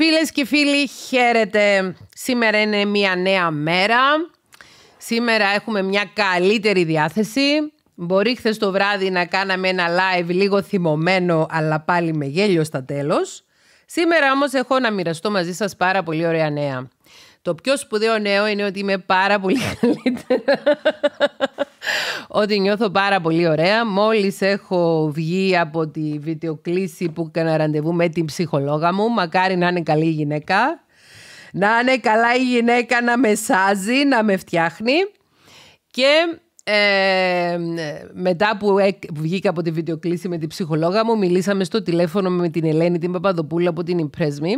Φίλες και φίλοι, χαίρετε. Σήμερα είναι μια νέα μέρα. Σήμερα έχουμε μια καλύτερη διάθεση. Μπορεί χθες το βράδυ να κάναμε ένα live λίγο θυμωμένο, αλλά πάλι με γέλιο στα τέλος. Σήμερα όμως έχω να μοιραστώ μαζί σας πάρα πολύ ωραία νέα. Το πιο σπουδαίο νέο είναι ότι είμαι πάρα πολύ καλύτερα ότι νιώθω πάρα πολύ ωραία. Μόλις έχω βγει από τη βιντεοκλήση που έκανα ραντεβού με την ψυχολόγα μου. Μακάρι να είναι καλή η γυναίκα. Να είναι καλά η γυναίκα να με σάζει, να με φτιάχνει. Και ε, μετά που βγήκα από τη βιντεοκλήση με την ψυχολόγα μου, μιλήσαμε στο τηλέφωνο με την Ελένη την Παπαδοπούλα από την Impress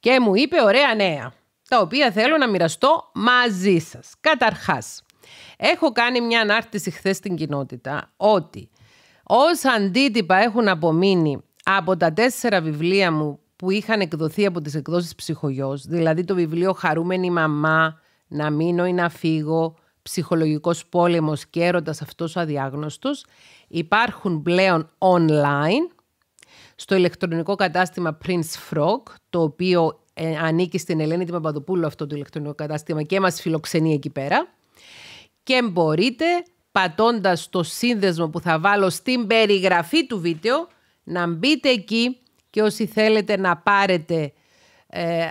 και μου είπε ωραία νέα, τα οποία θέλω να μοιραστώ μαζί σας. Καταρχάς, Έχω κάνει μια ανάρτηση χθες στην κοινότητα ότι όσα αντίτυπα έχουν απομείνει από τα τέσσερα βιβλία μου που είχαν εκδοθεί από τις εκδόσεις ψυχογιός, δηλαδή το βιβλίο «Χαρούμενη μαμά», «Να μείνω ή να φύγω», «Ψυχολογικός πόλεμος και έρωτας αυτός ο αδιάγνωστος», υπάρχουν πλέον online στο ηλεκτρονικό κατάστημα Prince Frog, το οποίο ε, ανήκει στην Ελένη Παπαδοπούλου αυτό το ηλεκτρονικό κατάστημα και μας φιλοξενεί εκεί πέρα και μπορείτε πατώντας το σύνδεσμο που θα βάλω στην περιγραφή του βίντεο να μπείτε εκεί και όσοι θέλετε να πάρετε ε,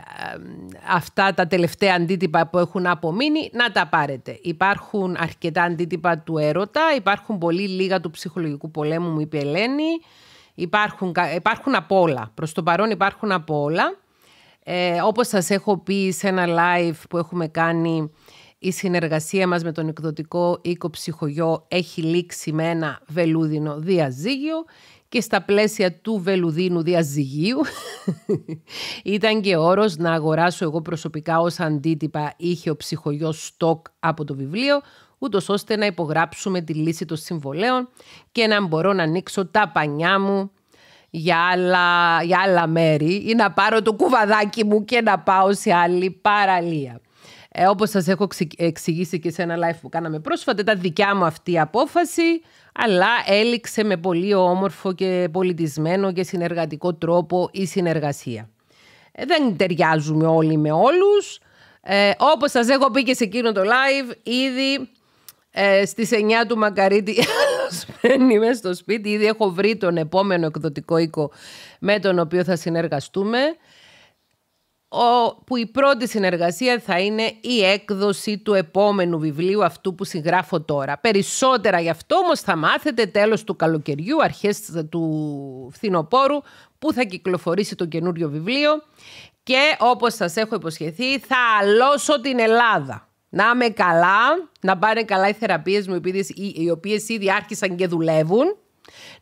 αυτά τα τελευταία αντίτυπα που έχουν απομείνει, να τα πάρετε. Υπάρχουν αρκετά αντίτυπα του έρωτα, υπάρχουν πολύ λίγα του ψυχολογικού πολέμου, μου είπε Ελένη. Υπάρχουν, υπάρχουν από όλα. Προς το παρόν υπάρχουν από όλα. Ε, όπως σας έχω πει σε ένα live που έχουμε κάνει η συνεργασία μας με τον εκδοτικό οίκο ψυχογιό έχει λήξει με ένα βελούδινο διαζύγιο και στα πλαίσια του βελουδίνου διαζυγίου ήταν και όρος να αγοράσω εγώ προσωπικά όσα αντίτυπα είχε ο ψυχογιός στόκ από το βιβλίο ούτως ώστε να υπογράψουμε τη λύση των συμβολέων και να μπορώ να ανοίξω τα πανιά μου για άλλα, για άλλα μέρη ή να πάρω το κουβαδάκι μου και να πάω σε άλλη παραλία. Ε, Όπως σας έχω εξηγήσει και σε ένα live που κάναμε πρόσφατα, ήταν δικιά μου αυτή η απόφαση, αλλά έληξε με πολύ όμορφο και πολιτισμένο και συνεργατικό τρόπο η συνεργασία. Ε, δεν ταιριάζουμε όλοι με όλους. Ε, όπως σας έχω πει και σε εκείνο το live, ήδη ε, στις 9 του Μακαρίτη μπαίνει μέσα στο σπίτι. Ήδη έχω βρει τον επόμενο εκδοτικό οίκο με τον οποίο θα συνεργαστούμε που η πρώτη συνεργασία θα είναι η έκδοση του επόμενου βιβλίου αυτού που συγγράφω τώρα. Περισσότερα γι' αυτό όμως θα μάθετε τέλος του καλοκαιριού, αρχές του φθινοπόρου που θα κυκλοφορήσει το καινούριο βιβλίο και όπως σας έχω υποσχεθεί θα αλώσω την Ελλάδα. Να είμαι καλά, να πάνε καλά οι θεραπείες μου οι οποίες ήδη άρχισαν και δουλεύουν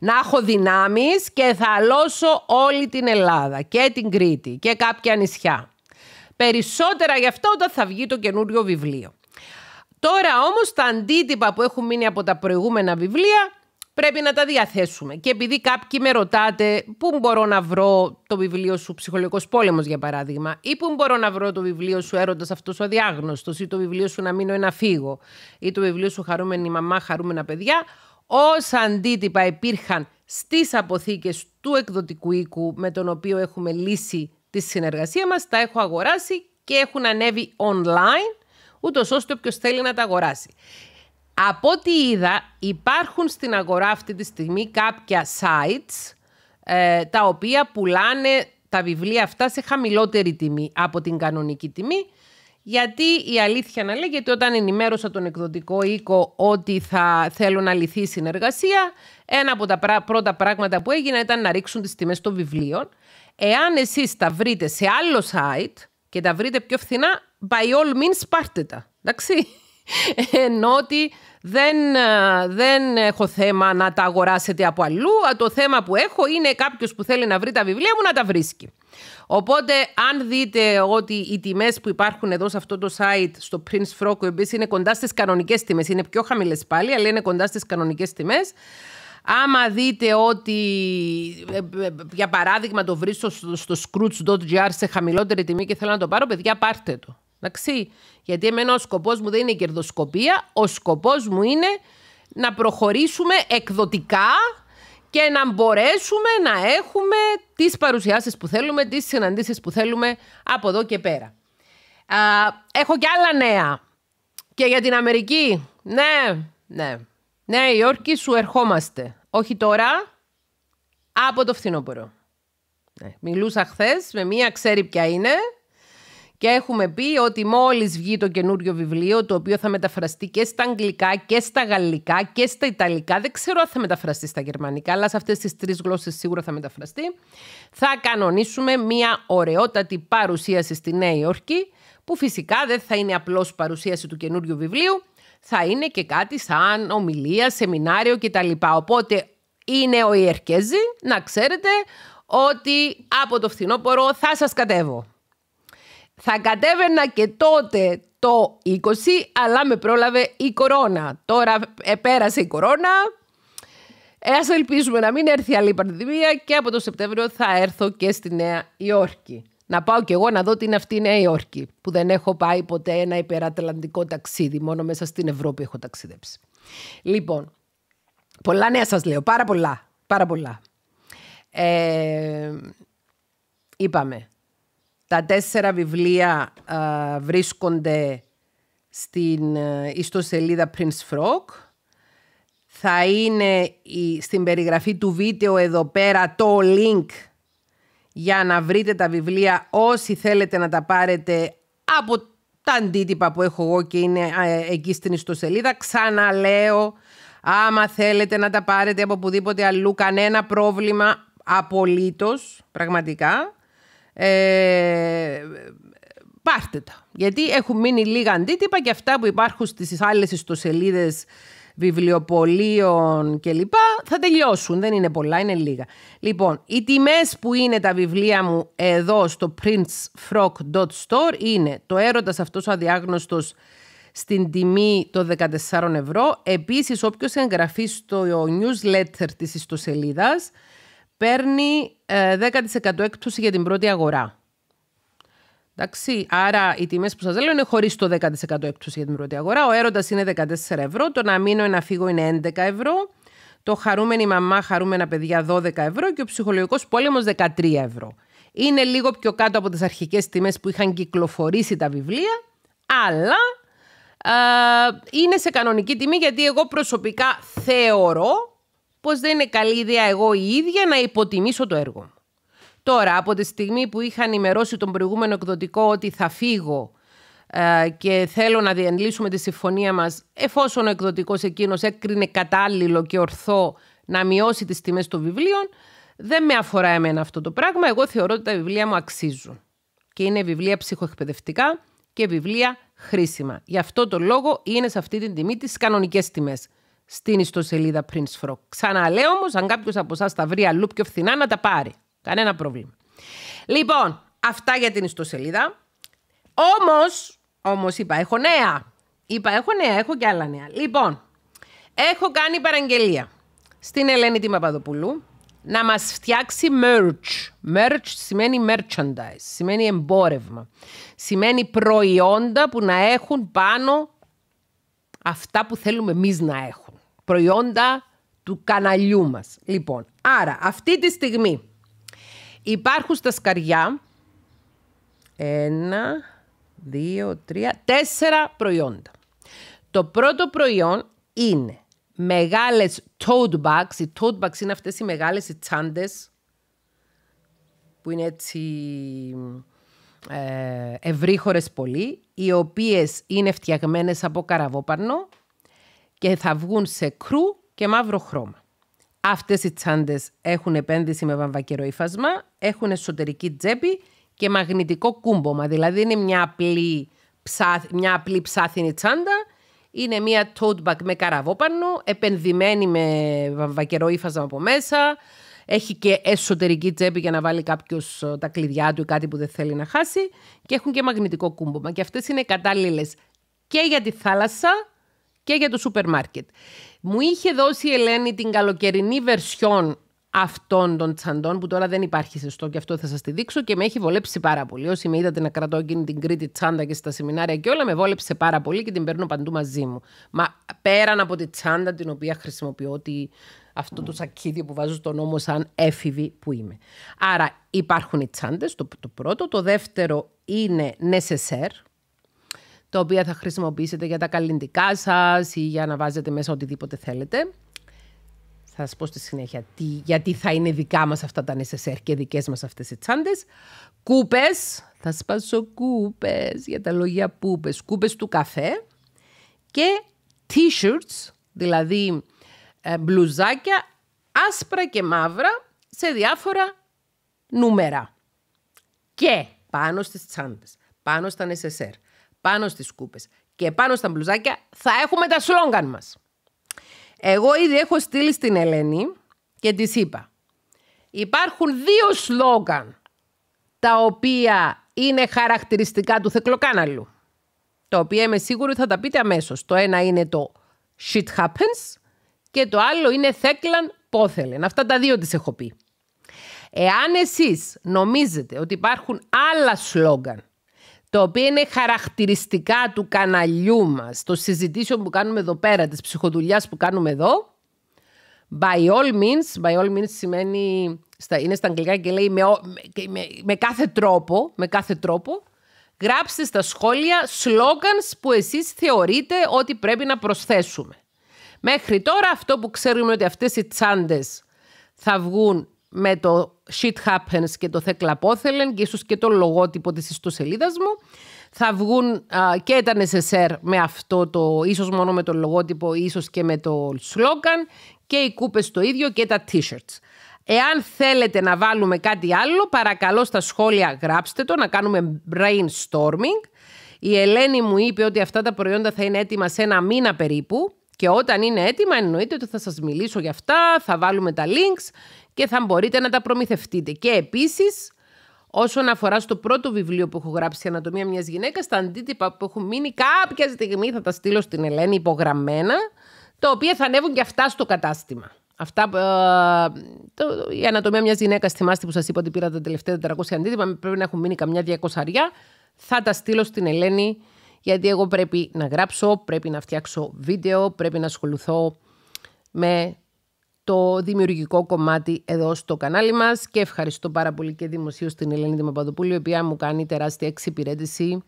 να έχω δυνάμεις και θα αλώσω όλη την Ελλάδα και την Κρήτη και κάποια νησιά. Περισσότερα γι' αυτό όταν θα βγει το καινούριο βιβλίο. Τώρα όμως τα αντίτυπα που έχουν μείνει από τα προηγούμενα βιβλία πρέπει να τα διαθέσουμε. Και επειδή κάποιοι με ρωτάτε πού μπορώ να βρω το βιβλίο σου «Ψυχολογικός πόλεμος» για παράδειγμα ή πού μπορώ να βρω το βιβλίο σου «Έρωτας αυτός ο διάγνωστο, ή το βιβλίο σου «Να μείνω ένα φύγο» ή το βιβλίο σου «Χαρούμενη μαμά, χαρούμενα παιδιά» όσα αντίτυπα υπήρχαν στις αποθήκες του εκδοτικού οίκου με τον οποίο έχουμε λύσει τη συνεργασία μας, τα έχω αγοράσει και έχουν ανέβει online, ούτως ώστε όποιος θέλει να τα αγοράσει. Από ό,τι είδα, υπάρχουν στην αγορά αυτή τη στιγμή κάποια sites ε, τα οποία πουλάνε τα βιβλία αυτά σε χαμηλότερη τιμή από την κανονική τιμή γιατί η αλήθεια να λέει, γιατί όταν ενημέρωσα τον εκδοτικό οίκο ότι θα θέλουν να λυθεί η συνεργασία, ένα από τα πρώτα πράγματα που έγινε ήταν να ρίξουν τις τιμές των βιβλίων. Εάν εσείς τα βρείτε σε άλλο site και τα βρείτε πιο φθηνά, by all means πάρτε τα. Εντάξει ενώ ότι δεν, ε, δεν έχω θέμα να τα αγοράσετε από αλλού. Το θέμα που έχω είναι κάποιος που θέλει να βρει τα βιβλία μου να τα βρίσκει. Οπότε, αν δείτε ότι οι τιμές που υπάρχουν εδώ σε αυτό το site, στο Prince Froco, επίσης είναι κοντά στις κανονικές τιμές Είναι πιο χαμηλές πάλι, αλλά είναι κοντά στις κανονικές τιμές Άμα δείτε ότι, ε, ε, για παράδειγμα, το βρίσκω στο, στο scrooge.gr σε χαμηλότερη τιμή και θέλω να το πάρω, παιδιά, πάρτε το. Εντάξει. Γιατί εμένα ο σκοπός μου δεν είναι η κερδοσκοπία, ο σκοπός μου είναι να προχωρήσουμε εκδοτικά και να μπορέσουμε να έχουμε τις παρουσιάσεις που θέλουμε, τις συναντήσεις που θέλουμε από εδώ και πέρα. έχω και άλλα νέα. Και για την Αμερική. Ναι, ναι. Ναι Υόρκη σου ερχόμαστε. Όχι τώρα, από το φθινόπωρο. Ναι. Μιλούσα χθες με μία, ξέρει ποια είναι, και έχουμε πει ότι μόλις βγει το καινούριο βιβλίο, το οποίο θα μεταφραστεί και στα αγγλικά και στα γαλλικά και στα ιταλικά, δεν ξέρω αν θα μεταφραστεί στα γερμανικά, αλλά σε αυτές τις τρεις γλώσσες σίγουρα θα μεταφραστεί, θα κανονίσουμε μια ωραιότατη παρουσίαση στη Νέα Υόρκη, που φυσικά δεν θα είναι απλώς παρουσίαση του καινούριου βιβλίου, θα είναι και κάτι σαν ομιλία, σεμινάριο κτλ. Οπότε είναι ο Ιερκέζη, να ξέρετε ότι από το φθινόπωρο θα σας κατέβω. Θα κατέβαινα και τότε το 20, αλλά με πρόλαβε η κορώνα. Τώρα ε, πέρασε η κορώνα. Ε, ας ελπίζουμε να μην έρθει άλλη πανδημία και από το Σεπτέμβριο θα έρθω και στη Νέα Υόρκη. Να πάω κι εγώ να δω την είναι αυτή Νέα Υόρκη, που δεν έχω πάει ποτέ ένα υπερατλαντικό ταξίδι, μόνο μέσα στην Ευρώπη έχω ταξιδέψει. Λοιπόν, πολλά νέα σας λέω, πάρα πολλά, πάρα πολλά. Ε, είπαμε, τα τέσσερα βιβλία βρίσκονται στην ε, ιστοσελίδα Prince Frog. Θα είναι στην περιγραφή του βίντεο εδώ πέρα το link για να βρείτε τα βιβλία όσοι θέλετε να τα πάρετε από τα αντίτυπα που έχω εγώ και είναι ε, εκεί στην ιστοσελίδα. Ξαναλέω, άμα θέλετε να τα πάρετε από οπουδήποτε αλλού, κανένα πρόβλημα απολύτως, πραγματικά. Ε, πάρτε τα. Γιατί έχουν μείνει λίγα αντίτυπα και αυτά που υπάρχουν στις άλλες ιστοσελίδες βιβλιοπολίων κλπ. θα τελειώσουν. Δεν είναι πολλά, είναι λίγα. Λοιπόν, οι τιμές που είναι τα βιβλία μου εδώ στο princefrog.store είναι το έρωτας αυτός ο αδιάγνωστος στην τιμή των 14 ευρώ. Επίσης, όποιος εγγραφεί στο newsletter της ιστοσελίδας, παίρνει 10% ε, έκπτωση για την πρώτη αγορά. Εντάξει, άρα οι τιμές που σας λέω είναι χωρίς το 10% έκπτωση για την πρώτη αγορά. Ο έρωτας είναι 14 ευρώ, το να μείνω ή να φύγω είναι 11 ευρώ, το χαρούμενη μαμά, χαρούμενα παιδιά 12 ευρώ και ο ψυχολογικός πόλεμος 13 ευρώ. Είναι λίγο πιο κάτω από τις αρχικές τιμές που είχαν κυκλοφορήσει τα βιβλία, αλλά ε, είναι σε κανονική τιμή γιατί εγώ προσωπικά θεωρώ πως δεν είναι καλή ιδέα εγώ η ίδια να υποτιμήσω το έργο μου. Τώρα, από τη στιγμή που είχα ενημερώσει τον προηγούμενο εκδοτικό ότι θα φύγω ε, και θέλω να διενλύσουμε τη συμφωνία μας, εφόσον ο εκδοτικός εκείνος έκρινε κατάλληλο και ορθό να μειώσει τις τιμές των βιβλίων, δεν με αφορά εμένα αυτό το πράγμα. Εγώ θεωρώ ότι τα βιβλία μου αξίζουν. Και είναι βιβλία ψυχοεκπαιδευτικά και βιβλία χρήσιμα. Γι' αυτό το λόγο είναι σε αυτή την τιμή τις κανονικές τιμές στην ιστοσελίδα Prince Frog. Ξαναλέω όμως, αν κάποιος από εσάς τα βρει αλλού πιο φθηνά, να τα πάρει. Κανένα πρόβλημα. Λοιπόν, αυτά για την ιστοσελίδα. Όμως, όμως είπα, έχω νέα. Είπα, έχω νέα, έχω και άλλα νέα. Λοιπόν, έχω κάνει παραγγελία στην Ελένη τη Μαπαδοπούλου να μας φτιάξει merch. Merch σημαίνει merchandise, σημαίνει εμπόρευμα. Σημαίνει προϊόντα που να έχουν πάνω αυτά που θέλουμε εμείς να έχουμε προϊόντα του καναλιού μας. Λοιπόν, άρα αυτή τη στιγμή υπάρχουν στα σκαριά ένα, δύο, τρία, τέσσερα προϊόντα. Το πρώτο προϊόν είναι μεγάλες tote bags. Οι tote bags είναι αυτές οι μεγάλες τσάντες. που είναι έτσι ε, ευρύχωρες πολύ, οι οποίες είναι φτιαγμένες από καραβόπαρνο και θα βγουν σε κρού και μαύρο χρώμα. Αυτές οι τσάντες έχουν επένδυση με βαμβακερό υφασμά, έχουν εσωτερική τσέπη και μαγνητικό κούμπομα. Δηλαδή είναι μια απλή, μια απλή ψάθινη τσάντα, είναι μια tote bag με καραβόπανο, επενδυμένη με βαμβακερό ύφασμα από μέσα, έχει και εσωτερική τσέπη για να βάλει κάποιος ε, τα κλειδιά του ή κάτι που δεν θέλει να χάσει και έχουν και μαγνητικό κούμπομα. Και αυτές είναι κατάλληλες και για τη θάλασσα και για το σούπερ μάρκετ. Μου είχε δώσει η Ελένη την καλοκαιρινή βερσιόν αυτών των τσαντών που τώρα δεν υπάρχει σε στόκ και αυτό θα σας τη δείξω και με έχει βολέψει πάρα πολύ. Όσοι με είδατε να κρατώ εκείνη την Κρήτη τσάντα και στα σεμινάρια και όλα με βόλεψε πάρα πολύ και την παίρνω παντού μαζί μου. Μα πέραν από τη τσάντα την οποία χρησιμοποιώ ότι αυτό το σακίδιο που βάζω στον ώμο σαν έφηβη που είμαι. Άρα υπάρχουν οι τσάντες, το, το πρώτο. Το δεύτερο είναι necessaire, τα οποία θα χρησιμοποιήσετε για τα καλλιντικά σας ή για να βάζετε μέσα οτιδήποτε θέλετε. Θα σας πω στη συνέχεια τι, γιατί θα είναι δικά μας αυτά τα νεσεσέρ και δικές μας αυτές οι τσάντες. Κούπες, θα σπάσω κούπες για τα λόγια πούπες, κούπες του καφέ και t-shirts, δηλαδή ε, μπλουζάκια άσπρα και μαύρα σε διάφορα νούμερα. Και πάνω στις τσάντες, πάνω στα νεσεσέρ πάνω στις σκούπες και πάνω στα μπλουζάκια θα έχουμε τα σλόγγαν μας. Εγώ ήδη έχω στείλει στην Ελένη και της είπα υπάρχουν δύο σλόγγαν τα οποία είναι χαρακτηριστικά του θεκλοκάναλου. Τα οποία είμαι σίγουρη θα τα πείτε αμέσως. Το ένα είναι το shit happens και το άλλο είναι θέκλαν πόθελεν. Αυτά τα δύο τις έχω πει. Εάν εσείς νομίζετε ότι υπάρχουν άλλα σλόγγαν το οποίο είναι χαρακτηριστικά του καναλιού μας, των συζητήσεων που κάνουμε εδώ πέρα, της ψυχοδουλειάς που κάνουμε εδώ, by all means, by all means σημαίνει, είναι στα αγγλικά και λέει με, με, κάθε τρόπο, με κάθε τρόπο, γράψτε στα σχόλια slogans που εσείς θεωρείτε ότι πρέπει να προσθέσουμε. Μέχρι τώρα αυτό που ξέρουμε ότι αυτές οι τσάντες θα βγουν με το shit happens και το θεκλαπόθελεν και ίσως και το λογότυπο της ιστοσελίδας μου. Θα βγουν και τα νεσεσέρ με αυτό το, ίσως μόνο με το λογότυπο, ίσως και με το σλόγκαν και οι κούπες το ίδιο και τα t-shirts. Εάν θέλετε να βάλουμε κάτι άλλο, παρακαλώ στα σχόλια γράψτε το, να κάνουμε brainstorming. Η Ελένη μου είπε ότι αυτά τα προϊόντα θα είναι έτοιμα σε ένα μήνα περίπου. Και όταν είναι έτοιμα, εννοείται ότι θα σας μιλήσω για αυτά, θα βάλουμε τα links και θα μπορείτε να τα προμηθευτείτε. Και επίσης, όσον αφορά στο πρώτο βιβλίο που έχω γράψει, η Ανατομία μιας γυναίκας, τα αντίτυπα που έχουν μείνει κάποια στιγμή θα τα στείλω στην Ελένη υπογραμμένα, τα οποία θα ανέβουν και αυτά στο κατάστημα. Αυτά, ε, το, η ανατομία μιας γυναίκας», θυμάστε που σας είπα ότι πήρα τα τελευταία 400 αντίτυπα, πρέπει να έχουν μείνει καμιά 200 αριά. Θα τα στείλω στην Ελένη γιατί εγώ πρέπει να γράψω, πρέπει να φτιάξω βίντεο, πρέπει να ασχοληθώ με το δημιουργικό κομμάτι εδώ στο κανάλι μας και ευχαριστώ πάρα πολύ και δημοσίως την Ελένη Δημοπαδοπούλη, η οποία μου κάνει τεράστια εξυπηρέτηση.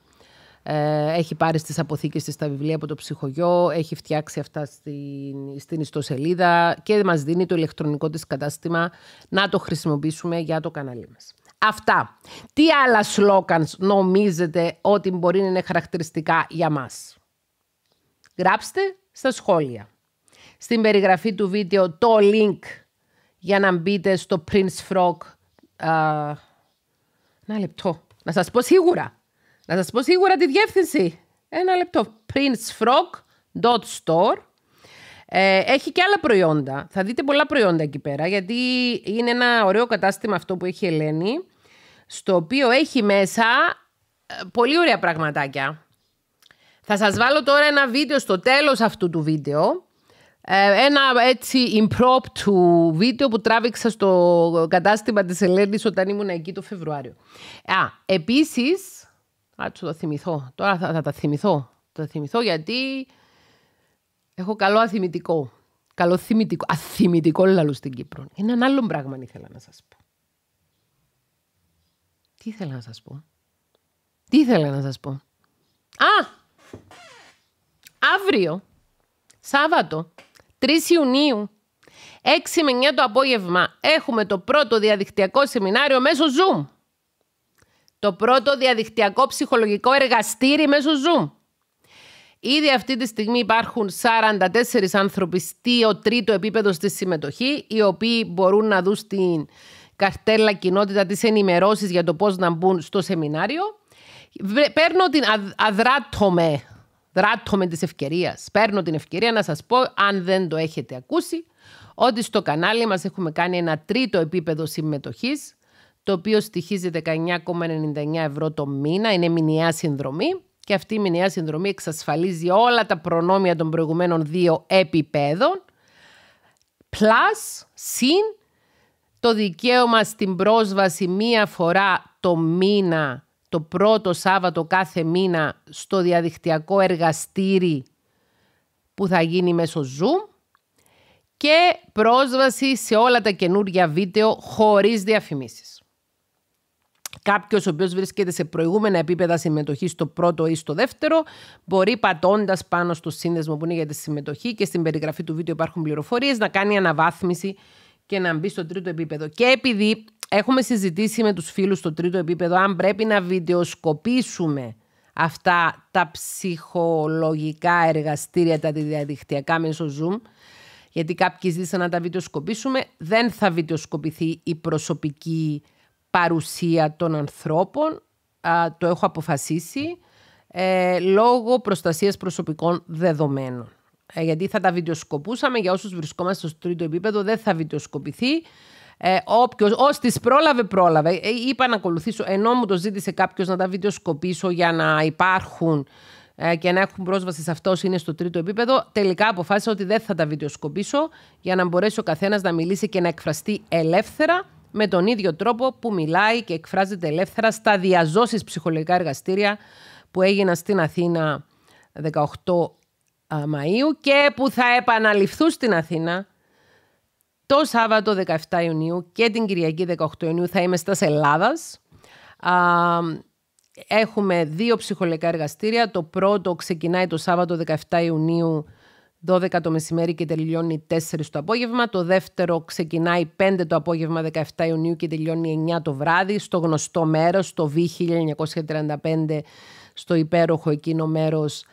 Ε, έχει πάρει στις αποθήκες της τα βιβλία από το ψυχογιό, έχει φτιάξει αυτά στην, στην ιστοσελίδα και μας δίνει το ηλεκτρονικό της κατάστημα να το χρησιμοποιήσουμε για το κανάλι μας. Αυτά. Τι άλλα slogans νομίζετε ότι μπορεί να είναι χαρακτηριστικά για μας. Γράψτε στα σχόλια. Στην περιγραφή του βίντεο το link για να μπείτε στο Prince Frog. Α, ένα λεπτό. Να σας πω σίγουρα. Να σας πω σίγουρα τη διεύθυνση. Ένα λεπτό. princefrog.store ε, έχει και άλλα προϊόντα. Θα δείτε πολλά προϊόντα εκεί πέρα, γιατί είναι ένα ωραίο κατάστημα αυτό που έχει η Ελένη, στο οποίο έχει μέσα ε, πολύ ωραία πραγματάκια. Θα σας βάλω τώρα ένα βίντεο στο τέλος αυτού του βίντεο. Ε, ένα έτσι impromptu βίντεο που τράβηξα στο κατάστημα της Ελένης όταν ήμουν εκεί το Φεβρουάριο. Α, επίσης... άτσο το θυμηθώ. Τώρα θα, θα τα θυμηθώ. Θα τα θυμηθώ γιατί Έχω καλό αθυμητικό. Καλό θυμητικό. Αθυμητικό λαλού στην Κύπρο. Είναι ένα άλλο πράγμα ήθελα να σας πω. Τι ήθελα να σας πω. Τι ήθελα να σας πω. Α! Αύριο, Σάββατο, 3 Ιουνίου, 6 με 9 το απόγευμα, έχουμε το πρώτο διαδικτυακό σεμινάριο μέσω Zoom. Το πρώτο διαδικτυακό ψυχολογικό εργαστήρι μέσω Zoom. Ήδη αυτή τη στιγμή υπάρχουν 44 άνθρωποι στο τρίτο επίπεδο στη συμμετοχή, οι οποίοι μπορούν να δουν στην καρτέλα κοινότητα τις ενημερώσεις για το πώς να μπουν στο σεμινάριο. Παίρνω την αδράτωμε δράτομε της ευκαιρίας. Παίρνω την ευκαιρία να σας πω, αν δεν το έχετε ακούσει, ότι στο κανάλι μας έχουμε κάνει ένα τρίτο επίπεδο συμμετοχής, το οποίο στοιχίζει 19,99 ευρώ το μήνα, είναι μηνιαία συνδρομή και αυτή η μηνιαία συνδρομή εξασφαλίζει όλα τα προνόμια των προηγουμένων δύο επιπέδων, plus, συν, το δικαίωμα στην πρόσβαση μία φορά το μήνα, το πρώτο Σάββατο κάθε μήνα στο διαδικτυακό εργαστήρι που θα γίνει μέσω Zoom και πρόσβαση σε όλα τα καινούργια βίντεο χωρίς διαφημίσεις κάποιος ο οποίος βρίσκεται σε προηγούμενα επίπεδα συμμετοχής στο πρώτο ή στο δεύτερο, μπορεί πατώντας πάνω στο σύνδεσμο που είναι για τη συμμετοχή και στην περιγραφή του βίντεο υπάρχουν πληροφορίες, να κάνει αναβάθμιση και να μπει στο τρίτο επίπεδο. Και επειδή έχουμε συζητήσει με τους φίλους στο τρίτο επίπεδο, αν πρέπει να βιντεοσκοπήσουμε αυτά τα ψυχολογικά εργαστήρια, τα διαδικτυακά μέσω Zoom, γιατί κάποιοι ζήτησαν να τα βιντεοσκοπήσουμε, δεν θα βιντεοσκοπηθεί η προσωπική παρουσία των ανθρώπων, το έχω αποφασίσει, ε, λόγω προστασίας προσωπικών δεδομένων. Ε, γιατί θα τα βιντεοσκοπούσαμε, για όσους βρισκόμαστε στο τρίτο επίπεδο δεν θα βιντεοσκοπηθεί. Ε, όποιος, ως τις πρόλαβε, πρόλαβε. Ε, είπα να ακολουθήσω, ενώ μου το ζήτησε κάποιος να τα βιντεοσκοπήσω για να υπάρχουν ε, και να έχουν πρόσβαση σε αυτό είναι στο τρίτο επίπεδο. Τελικά αποφάσισα ότι δεν θα τα βιντεοσκοπήσω για να μπορέσει ο καθένας να μιλήσει και να εκφραστεί ελεύθερα με τον ίδιο τρόπο που μιλάει και εκφράζεται ελεύθερα στα διαζώσεις ψυχολογικά εργαστήρια που έγιναν στην Αθήνα 18 Μαΐου και που θα επαναληφθούν στην Αθήνα το Σάββατο 17 Ιουνίου και την Κυριακή 18 Ιουνίου θα είμαι σε Ελλάδας. Έχουμε δύο ψυχολογικά εργαστήρια. Το πρώτο ξεκινάει το Σάββατο 17 Ιουνίου 12 το μεσημέρι και τελειώνει 4 το απόγευμα. Το δεύτερο ξεκινάει 5 το απόγευμα 17 Ιουνίου και τελειώνει 9 το βράδυ στο γνωστό μέρος, το V1935, στο υπέροχο εκείνο μέρος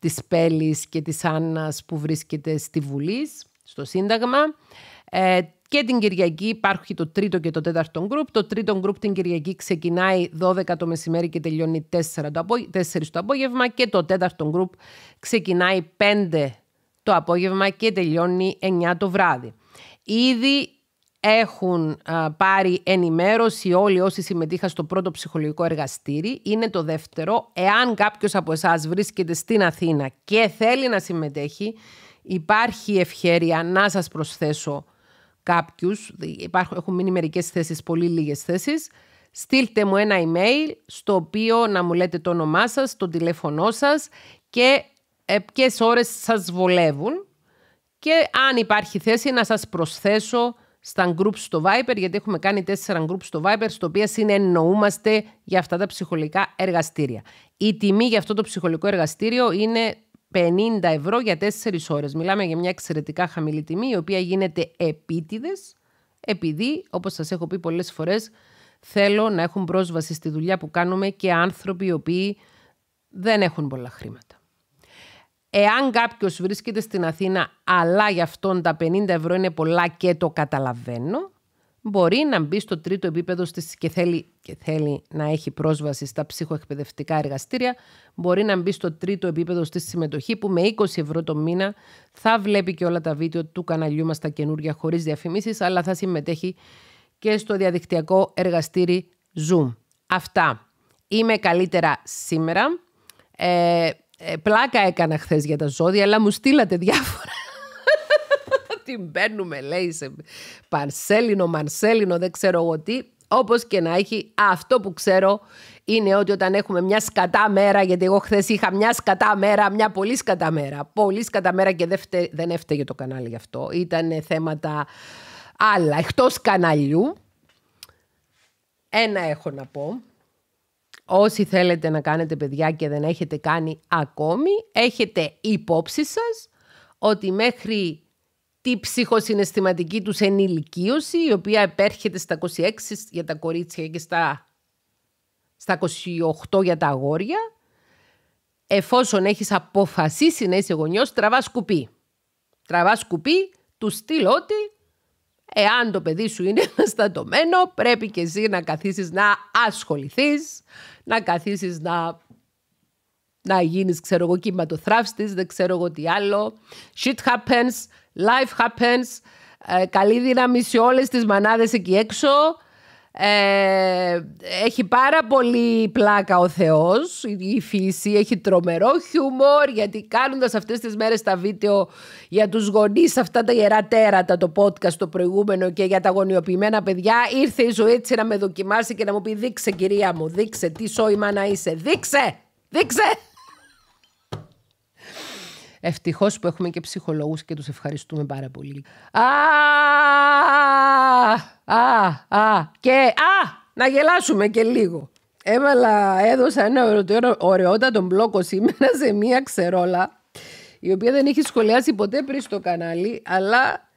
της Πέλης και της Άννας που βρίσκεται στη Βουλή, στο Σύνταγμα. Ε, και την Κυριακή υπάρχει το τρίτο και το τέταρτο γκρουπ. Το τρίτο γκρουπ την Κυριακή ξεκινάει 12 το μεσημέρι και τελειώνει 4 το, απόγευμα, 4 το απόγευμα. Και το τέταρτο γκρουπ ξεκινάει 5 το απόγευμα και τελειώνει 9 το βράδυ. Ήδη έχουν πάρει ενημέρωση όλοι όσοι συμμετείχαν στο πρώτο ψυχολογικό εργαστήρι. Είναι το δεύτερο. Εάν κάποιος από εσάς βρίσκεται στην Αθήνα και θέλει να συμμετέχει, υπάρχει ευχαίρεια να σας προσθέσω κάποιους. Υπάρχουν, έχουν μείνει μερικές θέσεις, πολύ λίγες θέσεις. Στείλτε μου ένα email στο οποίο να μου λέτε το όνομά σας, το τηλέφωνό σας και ε, ποιες ώρες σας βολεύουν και αν υπάρχει θέση να σας προσθέσω στα group στο Viper. γιατί έχουμε κάνει τέσσερα groups στο Viper, στο οποίο συνεννοούμαστε για αυτά τα ψυχολογικά εργαστήρια. Η τιμή για αυτό το ψυχολογικό εργαστήριο είναι 50 ευρώ για τέσσερις ώρες. Μιλάμε για μια εξαιρετικά χαμηλή τιμή, η οποία γίνεται επίτηδες, επειδή, όπως σας έχω πει πολλές φορές, θέλω να έχουν πρόσβαση στη δουλειά που κάνουμε και άνθρωποι οι οποίοι δεν έχουν πολλά χρήματα. Εάν κάποιος βρίσκεται στην Αθήνα, αλλά γι' αυτόν τα 50 ευρώ είναι πολλά και το καταλαβαίνω, μπορεί να μπει στο τρίτο επίπεδο στις και, θέλει, και θέλει να έχει πρόσβαση στα ψυχοεκπαιδευτικά εργαστήρια, μπορεί να μπει στο τρίτο επίπεδο στη συμμετοχή που με 20 ευρώ το μήνα θα βλέπει και όλα τα βίντεο του καναλιού μας τα καινούργια χωρίς διαφημίσεις, αλλά θα συμμετέχει και στο διαδικτυακό εργαστήρι Zoom. Αυτά. Είμαι καλύτερα σήμερα. Ε, ε, πλάκα έκανα χθες για τα ζώδια, αλλά μου στείλατε διάφορα. Την παίρνουμε, λέει, σε παρσέλινο, μαρσέλινο, δεν ξέρω εγώ τι. Όπως και να έχει, αυτό που ξέρω είναι ότι όταν έχουμε μια σκατά μέρα, γιατί εγώ χθες είχα μια σκατά μέρα, μια πολύ σκατά μέρα. Πολύ σκατά μέρα και δεν, φτε, δεν έφταιγε το κανάλι γι' αυτό. Ήταν θέματα άλλα, εκτός καναλιού. Ένα έχω να πω. Όσοι θέλετε να κάνετε παιδιά και δεν έχετε κάνει ακόμη, έχετε υπόψη σας ότι μέχρι τη ψυχοσυναισθηματική τους ενηλικίωση, η οποία επέρχεται στα 26 για τα κορίτσια και στα, στα 28 για τα αγόρια, εφόσον έχεις αποφασίσει να είσαι γονιός, τραβάς σκουπί. Τραβά σκουπί του στείλω ότι Εάν το παιδί σου είναι αστατωμένο πρέπει και εσύ να καθίσεις να ασχοληθείς, να καθίσεις να, να γίνεις, ξέρω εγώ, κυματοθράφστης, δεν ξέρω εγώ τι άλλο. Shit happens, life happens, ε, καλή δύναμη σε όλες τις μανάδες εκεί έξω ε, έχει πάρα πολύ πλάκα ο Θεός Η φύση έχει τρομερό χιούμορ Γιατί κάνοντας αυτές τις μέρες τα βίντεο Για τους γονείς αυτά τα γερά τέρατα Το podcast το προηγούμενο Και για τα γονιοποιημένα παιδιά Ήρθε η ζωή έτσι να με δοκιμάσει Και να μου πει δείξε κυρία μου Δείξε τι σόημα να είσαι Δείξε Δείξε Ευτυχώς που έχουμε και ψυχολόγους και τους ευχαριστούμε πάρα πολύ. Α, α, α, και α, να γελάσουμε και λίγο. Έβαλα, έδωσα ένα ωραιότατο μπλόκο σήμερα σε μία ξερόλα η οποία δεν έχει σχολιάσει ποτέ πριν στο κανάλι, αλλά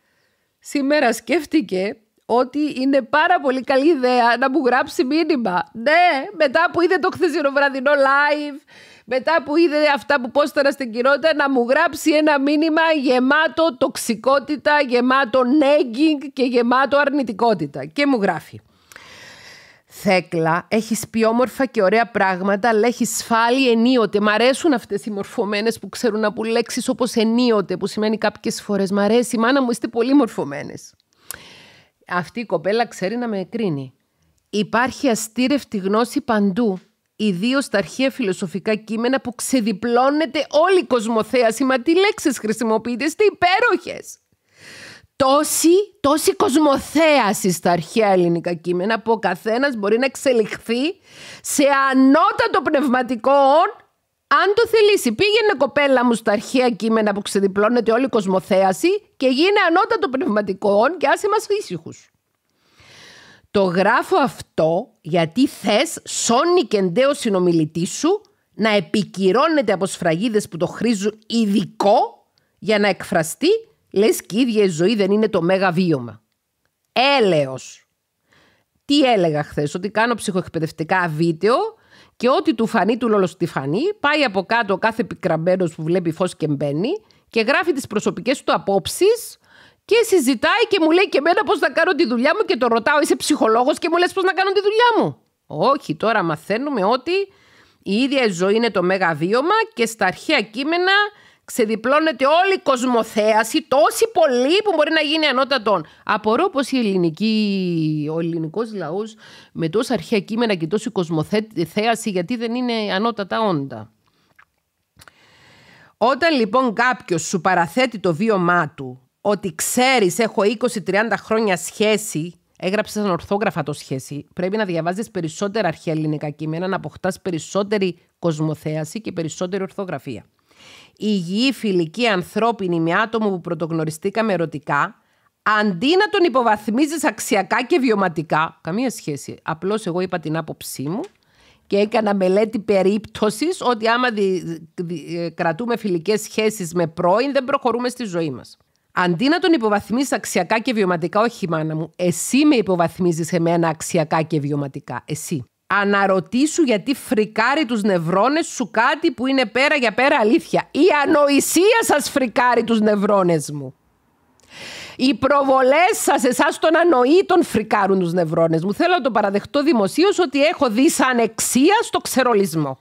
σήμερα σκέφτηκε ότι είναι πάρα πολύ καλή ιδέα να μου γράψει μήνυμα. Ναι, μετά που είδε το χθεσινό βραδινό live, μετά που είδε αυτά που πόσταρα στην κοινότητα, να μου γράψει ένα μήνυμα γεμάτο τοξικότητα, γεμάτο νέγκινγκ και γεμάτο αρνητικότητα. Και μου γράφει. Θέκλα, έχεις πει όμορφα και ωραία πράγματα, αλλά έχεις σφάλει ενίοτε. Μ' αρέσουν αυτές οι μορφωμένες που ξέρουν να λέξεις όπως ενίοτε, που σημαίνει κάποιες φορές. Μ' αρέσει, μάνα μου, είστε πολύ μορφωμένες. Αυτή η κοπέλα ξέρει να με κρίνει. Υπάρχει αστήρευτη γνώση παντού, ιδίως στα αρχαία φιλοσοφικά κείμενα που ξεδιπλώνεται όλη η κοσμοθέαση. Μα τι λέξεις χρησιμοποιείτε, τι υπέροχες! Τόση, τόση κοσμοθέαση στα αρχαία ελληνικά κείμενα που ο καθένας μπορεί να εξελιχθεί σε ανώτατο πνευματικό όν αν το θελήσει, πήγαινε κοπέλα μου στα αρχαία κείμενα που ξεδιπλώνεται όλη η κοσμοθέαση και γίνε ανώτατο πνευματικό και άσε μας Το γράφω αυτό γιατί θες σώνει ο συνομιλητή σου να επικυρώνεται από σφραγίδες που το χρήζουν ειδικό για να εκφραστεί, λες και η ίδια η ζωή δεν είναι το μέγα βίωμα. Έλεος. Τι έλεγα χθες, ότι κάνω ψυχοεκπαιδευτικά βίντεο και ό,τι του φανεί του λόλος φανεί, πάει από κάτω κάθε πικραμμένο που βλέπει φως και μπαίνει και γράφει τις προσωπικές του απόψεις και συζητάει και μου λέει και εμένα πώς θα κάνω τη δουλειά μου και το ρωτάω, είσαι ψυχολόγος και μου λες πώς να κάνω τη δουλειά μου. Όχι, τώρα μαθαίνουμε ότι η ίδια η ζωή είναι το μέγα βίωμα και στα αρχαία κείμενα ξεδιπλώνεται όλη η κοσμοθέαση, τόση πολύ που μπορεί να γίνει ανώτατον. Απορώ πως η ο ελληνικός λαός με τόσα αρχαία κείμενα και τόση κοσμοθέαση γιατί δεν είναι ανώτατα όντα. Όταν λοιπόν κάποιος σου παραθέτει το βίωμά του ότι ξέρεις έχω 20-30 χρόνια σχέση Έγραψες σαν ορθόγραφα το σχέση. Πρέπει να διαβάζεις περισσότερα αρχαία ελληνικά κείμενα, να αποκτάς περισσότερη κοσμοθέαση και περισσότερη ορθογραφία υγιή, φιλική, ανθρώπινη με άτομο που πρωτογνωριστήκαμε ερωτικά, αντί να τον υποβαθμίζεις αξιακά και βιωματικά, καμία σχέση, απλώς εγώ είπα την άποψή μου και έκανα μελέτη περίπτωσης ότι άμα δι, ε, κρατούμε φιλικές σχέσεις με πρώην δεν προχωρούμε στη ζωή μας. Αντί να τον υποβαθμίσει αξιακά και βιωματικά, όχι μάνα μου, εσύ με υποβαθμίζεις εμένα αξιακά και βιωματικά. Εσύ. Αναρωτήσου γιατί φρικάρει τους νευρώνες σου κάτι που είναι πέρα για πέρα αλήθεια. Η ανοησία σας φρικάρει τους νευρώνες μου. Οι προβολές σας, εσάς τον ανοήτων φρικάρουν τους νευρώνες μου. Θέλω να το παραδεχτώ δημοσίως ότι έχω δυσανεξία στο ξερολισμό.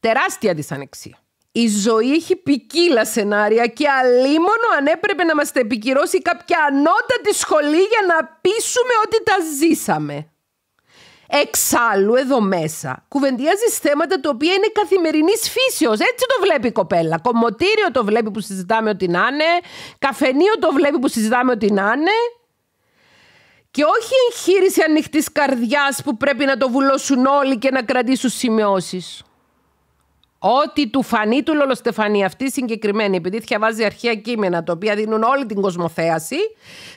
Τεράστια δυσανεξία. Η ζωή έχει ποικίλα σενάρια και αλίμονο αν έπρεπε να μας τα επικυρώσει κάποια ανώτατη σχολή για να πείσουμε ότι τα ζήσαμε. Εξάλλου εδώ μέσα κουβεντιάζεις θέματα τα οποία είναι καθημερινής φύσεως. Έτσι το βλέπει η κοπέλα. Κομμωτήριο το βλέπει που συζητάμε ότι να είναι. Καφενείο το βλέπει που συζητάμε ότι να είναι. Και όχι εγχείρηση ανοιχτής καρδιάς που πρέπει να το βουλώσουν όλοι και να κρατήσουν σημειώσεις. Ό,τι του φανεί του Λολοστεφανή αυτή συγκεκριμένη, επειδή διαβάζει αρχαία κείμενα τα οποία δίνουν όλη την κοσμοθέαση,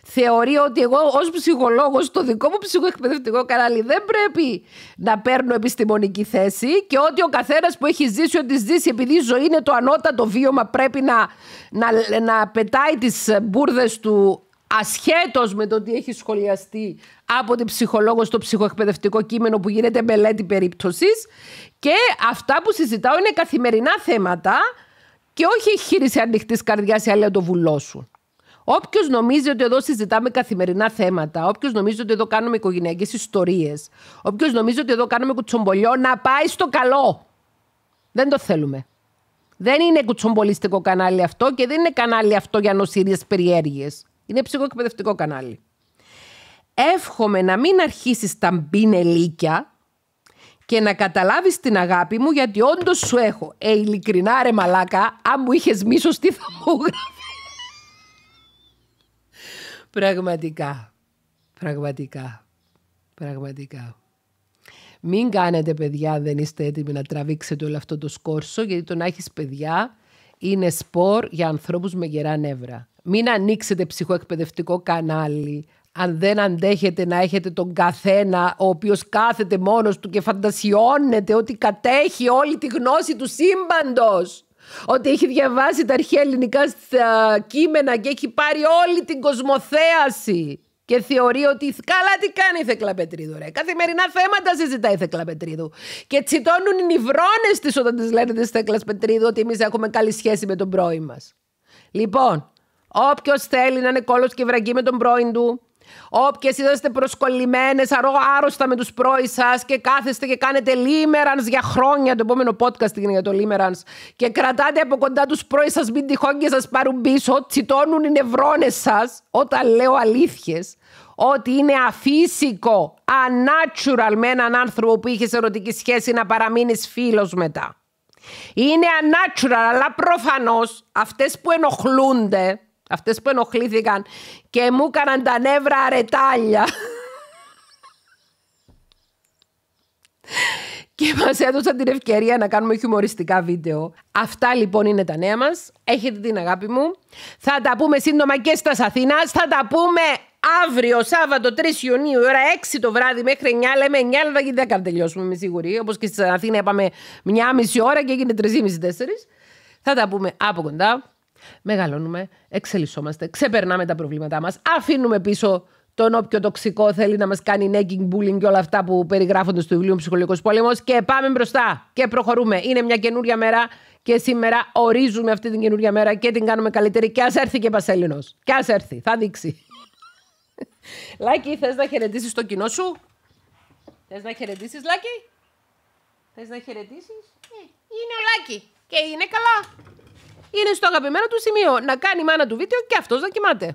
θεωρεί ότι εγώ ως ψυχολόγος, το δικό μου ψυχοεκπαιδευτικό κανάλι, δεν πρέπει να παίρνω επιστημονική θέση και ότι ο καθένας που έχει ζήσει ό,τι ζήσει, επειδή η ζωή είναι το ανώτατο βίωμα, πρέπει να, να, να πετάει τις μπουρδες του ασχέτως με το ότι έχει σχολιαστεί από την ψυχολόγο στο ψυχοεκπαιδευτικό κείμενο που γίνεται μελέτη περίπτωσης. Και αυτά που συζητάω είναι καθημερινά θέματα και όχι χείριση ανοιχτής καρδιάς ή άλλο το βουλό σου. Όποιος νομίζει ότι εδώ συζητάμε καθημερινά θέματα, όποιος νομίζει ότι εδώ κάνουμε οικογενειακές ιστορίες, όποιος νομίζει ότι εδώ κάνουμε κουτσομπολιό, να πάει στο καλό. Δεν το θέλουμε. Δεν είναι κουτσομπολιστικό κανάλι αυτό και δεν είναι κανάλι αυτό για νοσηρίες περιέργειες. Είναι ψυχοεκπαιδευτικό κανάλι εύχομαι να μην αρχίσεις τα μπινελίκια και να καταλάβεις την αγάπη μου γιατί όντως σου έχω. Ε, ειλικρινά ρε μαλάκα, αν μου είχες μίσος τι θα μου Πραγματικά, πραγματικά, πραγματικά. Μην κάνετε παιδιά δεν είστε έτοιμοι να τραβήξετε όλο αυτό το σκόρσο γιατί το να έχεις παιδιά είναι σπορ για ανθρώπους με γερά νεύρα. Μην ανοίξετε ψυχοεκπαιδευτικό κανάλι αν δεν αντέχετε να έχετε τον καθένα ο οποίος κάθεται μόνος του και φαντασιώνεται ότι κατέχει όλη τη γνώση του σύμπαντος ότι έχει διαβάσει τα αρχαία ελληνικά στα κείμενα και έχει πάρει όλη την κοσμοθέαση και θεωρεί ότι καλά τι κάνει η Θεκλά Πετρίδου ρε. Καθημερινά θέματα συζητάει η Θεκλά Πετρίδου... Και τσιτώνουν οι νυβρώνες της όταν της λένε της Πετρίδου... ότι εμείς έχουμε καλή σχέση με τον πρώην μας. Λοιπόν, όποιος θέλει να είναι κόλος και βραγκή με τον πρώην του, Όποιες είσαστε προσκολλημένε, άρρωστα με τους πρώοι σας και κάθεστε και κάνετε λίμεραν για χρόνια. Το επόμενο podcast είναι για το λίμεραν. Και κρατάτε από κοντά τους πρώοι σας, μην τυχόν και σας πάρουν πίσω. Τσιτώνουν οι νευρώνες σας όταν λέω αλήθειες. Ότι είναι αφύσικο, unnatural με έναν άνθρωπο που είχες ερωτική σχέση να παραμείνεις φίλος μετά. Είναι unnatural, αλλά προφανώς αυτές που ενοχλούνται Αυτές που ενοχλήθηκαν και μου έκαναν τα νεύρα αρετάλια. και μας έδωσαν την ευκαιρία να κάνουμε χιουμοριστικά βίντεο. Αυτά λοιπόν είναι τα νέα μας. Έχετε την αγάπη μου. Θα τα πούμε σύντομα και στα Αθήνας. Θα τα πούμε αύριο Σάββατο 3 Ιουνίου, ώρα 6 το βράδυ μέχρι 9. Λέμε 9, αλλά δεν θα τελειώσουμε, είμαι σίγουρη. Όπως και στην Αθήνα είπαμε μια μισή ώρα και έγινε 3,5-4. Θα τα πούμε από κοντά. Μεγαλώνουμε, εξελισσόμαστε, ξεπερνάμε τα προβλήματά μας, αφήνουμε πίσω τον όποιο τοξικό θέλει να μας κάνει nagging, bullying και όλα αυτά που περιγράφονται στο βιβλίο Ψυχολογικός Πόλεμος. Και πάμε μπροστά και προχωρούμε. Είναι μια καινούρια μέρα και σήμερα ορίζουμε αυτή την καινούρια μέρα και την κάνουμε καλύτερη. Και ας έρθει και Πασέλινο. Και ας έρθει. Θα δείξει. Λάκι, θες να χαιρετήσεις το κοινό σου. Θες να χαιρετήσεις, λάκι. Θες να χαιρετήσεις. Ε, είναι ο Λάκι. Και είναι καλά είναι στο αγαπημένο του σημείο. Να κάνει η μάνα του βίντεο και αυτός να κοιμάται.